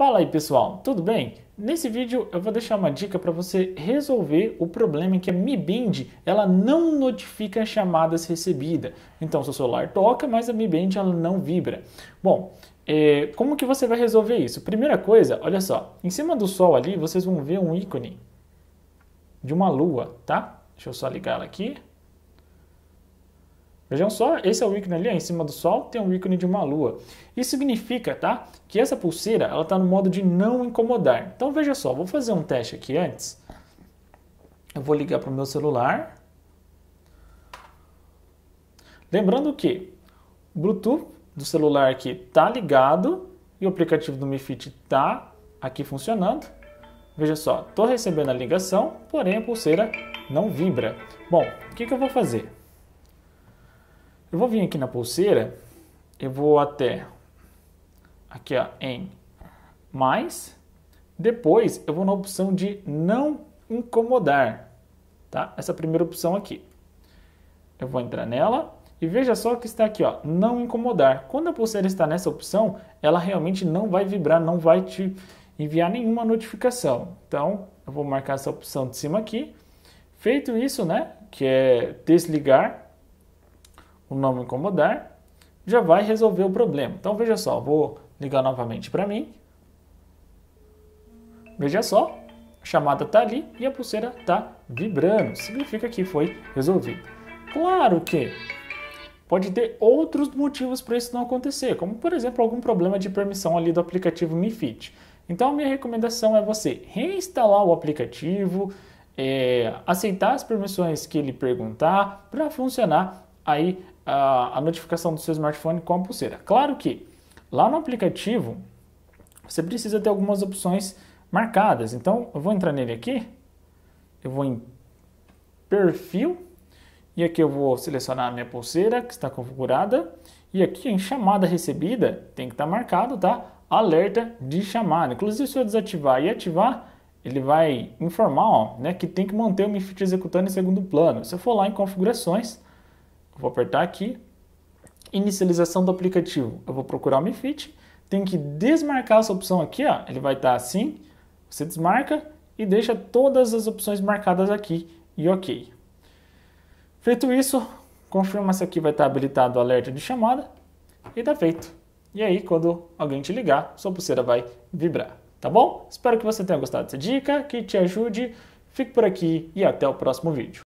Fala aí pessoal, tudo bem? Nesse vídeo eu vou deixar uma dica para você resolver o problema em que a Mi Band ela não notifica chamadas recebidas. Então seu celular toca, mas a Mi Band ela não vibra. Bom, é, como que você vai resolver isso? Primeira coisa, olha só, em cima do sol ali vocês vão ver um ícone de uma lua, tá? Deixa eu só ligar ela aqui. Vejam só, esse é o ícone ali, ó, em cima do Sol, tem um ícone de uma lua. Isso significa, tá, que essa pulseira, ela está no modo de não incomodar. Então veja só, vou fazer um teste aqui antes. Eu vou ligar para o meu celular. Lembrando que o Bluetooth do celular aqui tá ligado e o aplicativo do Mi Fit tá aqui funcionando. Veja só, estou recebendo a ligação, porém a pulseira não vibra. Bom, o que, que eu vou fazer? Eu vou vir aqui na pulseira, eu vou até aqui ó, em mais, depois eu vou na opção de não incomodar, tá? Essa primeira opção aqui. Eu vou entrar nela e veja só que está aqui, ó, não incomodar. Quando a pulseira está nessa opção, ela realmente não vai vibrar, não vai te enviar nenhuma notificação. Então, eu vou marcar essa opção de cima aqui. Feito isso, né, que é desligar, o nome incomodar, já vai resolver o problema. Então veja só, vou ligar novamente para mim. Veja só, a chamada está ali e a pulseira está vibrando. Significa que foi resolvido. Claro que pode ter outros motivos para isso não acontecer, como por exemplo algum problema de permissão ali do aplicativo Mi Fit. Então minha recomendação é você reinstalar o aplicativo, é, aceitar as permissões que ele perguntar para funcionar aí a, notificação do seu smartphone com a pulseira. Claro que lá no aplicativo você precisa ter algumas opções marcadas. Então eu vou entrar nele aqui, eu vou em perfil e aqui eu vou selecionar a minha pulseira que está configurada e aqui em chamada recebida tem que estar marcado, tá? Alerta de chamada. Inclusive se eu desativar e ativar ele vai informar ó, né, que tem que manter o MIFIT executando em segundo plano. Se eu for lá em configurações, vou apertar aqui, inicialização do aplicativo. Eu vou procurar o MiFit. Tem que desmarcar essa opção aqui, ó. ele vai estar tá assim, você desmarca e deixa todas as opções marcadas aqui e ok. Feito isso, confirma se aqui vai estar tá habilitado o alerta de chamada e tá feito. E aí, quando alguém te ligar, sua pulseira vai vibrar, tá bom? Espero que você tenha gostado dessa dica, que te ajude. Fique por aqui e até o próximo vídeo.